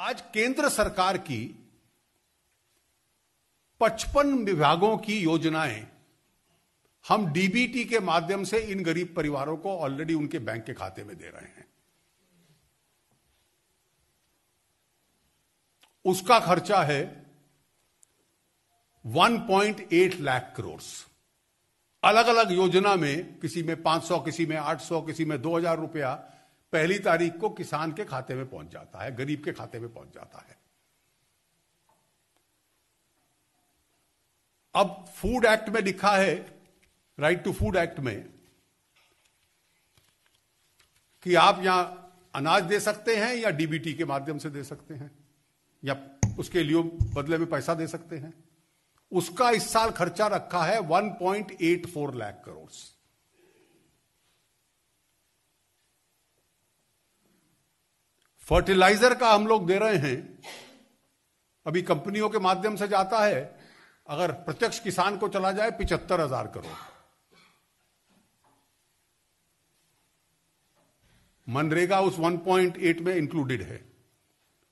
आज केंद्र सरकार की पचपन विभागों की योजनाएं हम डीबीटी के माध्यम से इन गरीब परिवारों को ऑलरेडी उनके बैंक के खाते में दे रहे हैं उसका खर्चा है 1.8 लाख करोड़ अलग अलग योजना में किसी में 500 किसी में 800 किसी में 2000 रुपया पहली तारीख को किसान के खाते में पहुंच जाता है गरीब के खाते में पहुंच जाता है अब फूड एक्ट में लिखा है राइट टू फूड एक्ट में कि आप यहां अनाज दे सकते हैं या डीबीटी के माध्यम से दे सकते हैं या उसके लिए बदले में पैसा दे सकते हैं उसका इस साल खर्चा रखा है 1.84 लाख करोड़ फर्टिलाइजर का हम लोग दे रहे हैं अभी कंपनियों के माध्यम से जाता है अगर प्रत्यक्ष किसान को चला जाए पिचहत्तर हजार करोड़ मनरेगा उस 1.8 में इंक्लूडेड है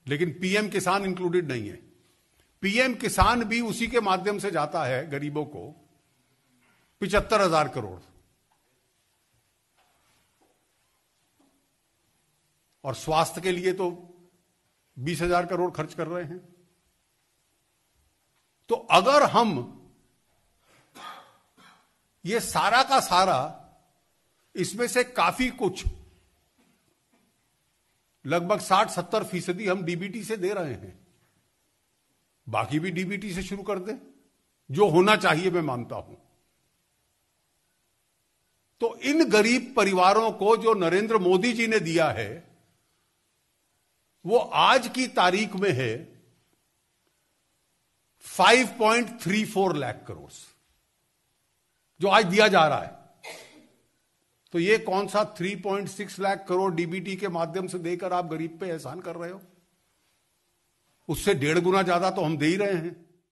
लेकिन पीएम किसान इंक्लूडेड नहीं है पीएम किसान भी उसी के माध्यम से जाता है गरीबों को पिचहत्तर हजार करोड़ और स्वास्थ्य के लिए तो बीस हजार करोड़ खर्च कर रहे हैं तो अगर हम ये सारा का सारा इसमें से काफी कुछ लगभग साठ सत्तर फीसदी हम डीबीटी से दे रहे हैं बाकी भी डीबीटी से शुरू कर दें जो होना चाहिए मैं मानता हूं तो इन गरीब परिवारों को जो नरेंद्र मोदी जी ने दिया है वो आज की तारीख में है 5.34 लाख करोड़ जो आज दिया जा रहा है तो ये कौन सा 3.6 लाख करोड़ डीबीटी के माध्यम से देकर आप गरीब पे एहसान कर रहे हो उससे डेढ़ गुना ज्यादा तो हम दे ही रहे हैं